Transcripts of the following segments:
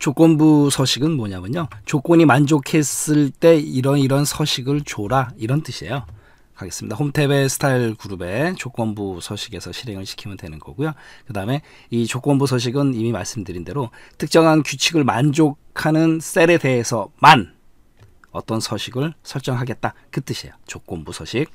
조건부 서식은 뭐냐면요. 조건이 만족했을 때 이런 이런 서식을 줘라 이런 뜻이에요. 가겠습니다. 홈탭의 스타일 그룹의 조건부 서식에서 실행을 시키면 되는 거고요. 그 다음에 이 조건부 서식은 이미 말씀드린 대로 특정한 규칙을 만족하는 셀에 대해서만 어떤 서식을 설정하겠다. 그 뜻이에요. 조건부 서식.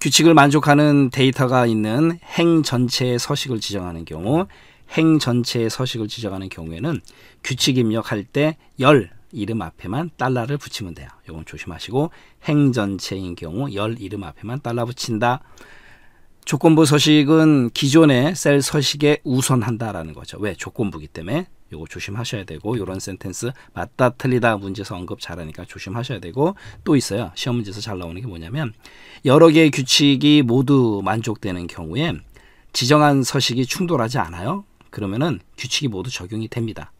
규칙을 만족하는 데이터가 있는 행 전체의 서식을 지정하는 경우 행 전체의 서식을 지적하는 경우에는 규칙 입력할 때 열 이름 앞에만 달러를 붙이면 돼요. 요건 조심하시고 행 전체인 경우 열 이름 앞에만 달러 붙인다. 조건부 서식은 기존의 셀 서식에 우선한다라는 거죠. 왜? 조건부기 때문에 요거 조심하셔야 되고 요런 센텐스 맞다 틀리다 문제에서 언급 잘하니까 조심하셔야 되고 또 있어요. 시험 문제에서 잘 나오는 게 뭐냐면 여러 개의 규칙이 모두 만족되는 경우에 지정한 서식이 충돌하지 않아요. 그러면은 규칙이 모두 적용이 됩니다.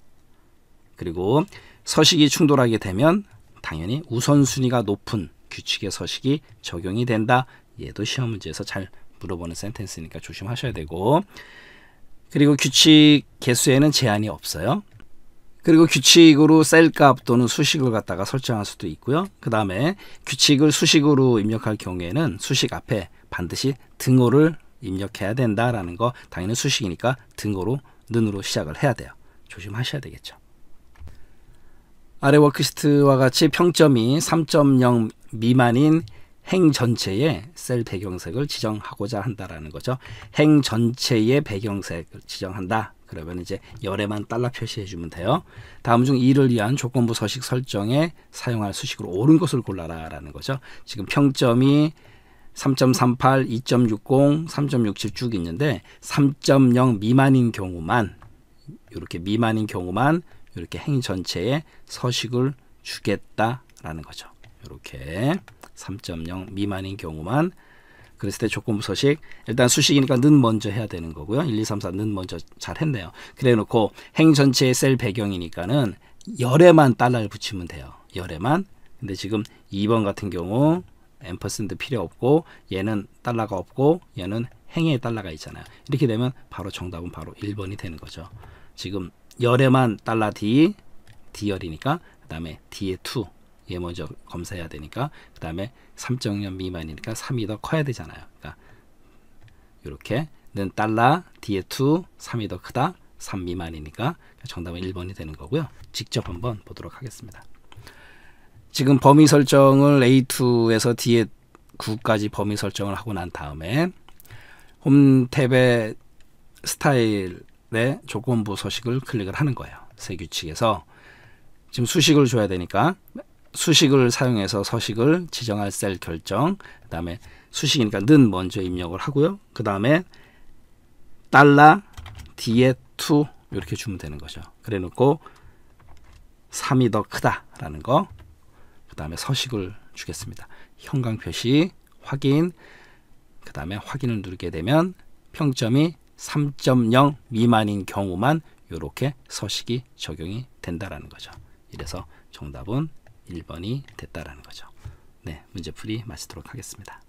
그리고 서식이 충돌하게 되면 당연히 우선순위가 높은 규칙의 서식이 적용이 된다. 얘도 시험 문제에서 잘 물어보는 센텐스니까 조심하셔야 되고 그리고 규칙 개수에는 제한이 없어요. 그리고 규칙으로 셀 값 또는 수식을 갖다가 설정할 수도 있고요. 그 다음에 규칙을 수식으로 입력할 경우에는 수식 앞에 반드시 등호를 입력해야 된다라는 거 당연히 수식이니까 등으로 눈으로 시작을 해야 돼요. 조심하셔야 되겠죠. 아래 워크시트와 같이 평점이 3.0 미만인 행 전체의 셀 배경색을 지정하고자 한다라는 거죠. 행 전체의 배경색을 지정한다. 그러면 이제 열에만 달러 표시해 주면 돼요. 다음 중 이를 위한 조건부 서식 설정에 사용할 수식으로 옳은 것을 골라라라는 거죠. 지금 평점이 3.38, 2.60, 3.67 쭉 있는데 3.0 미만인 경우만 이렇게 미만인 경우만 이렇게 행 전체에 서식을 주겠다라는 거죠. 이렇게 3.0 미만인 경우만 그랬을 때 조건부 서식 일단 수식이니까 는 먼저 해야 되는 거고요. 1, 2, 3, 4 는 먼저 잘 했네요. 그래 놓고 행 전체의 셀 배경이니까는 열에만 달러를 붙이면 돼요. 열에만. 근데 지금 2번 같은 경우 앰퍼센드 필요 없고 얘는 달러가 없고 얘는 행에 달러가 있잖아요. 이렇게 되면 바로 정답은 바로 1번이 되는 거죠. 지금 열에만 달러 D, D열이니까 그 다음에 D에 2, 얘 먼저 검사해야 되니까 그 다음에 3.0 미만이니까 3이 더 커야 되잖아요. 그러니까 이렇게는 달러 D에 2, 3이 더 크다, 3 미만이니까 정답은 1번이 되는 거고요. 직접 한번 보도록 하겠습니다. 지금 범위 설정을 A2에서 D에 9까지 범위 설정을 하고 난 다음에 홈 탭의 스타일의 조건부 서식을 클릭을 하는 거예요. 새 규칙에서 지금 수식을 줘야 되니까 수식을 사용해서 서식을 지정할 셀 결정 그 다음에 수식이니까 는 먼저 입력을 하고요. 그 다음에 달러 뒤에 2 이렇게 주면 되는 거죠. 그래 놓고 3이 더 크다라는 거그 다음에 서식을 주겠습니다. 형광 표시 확인 그 다음에 확인을 누르게 되면 평점이 3.0 미만인 경우만 이렇게 서식이 적용이 된다라는 거죠. 이래서 정답은 1번이 됐다라는 거죠. 네, 문제풀이 마치도록 하겠습니다.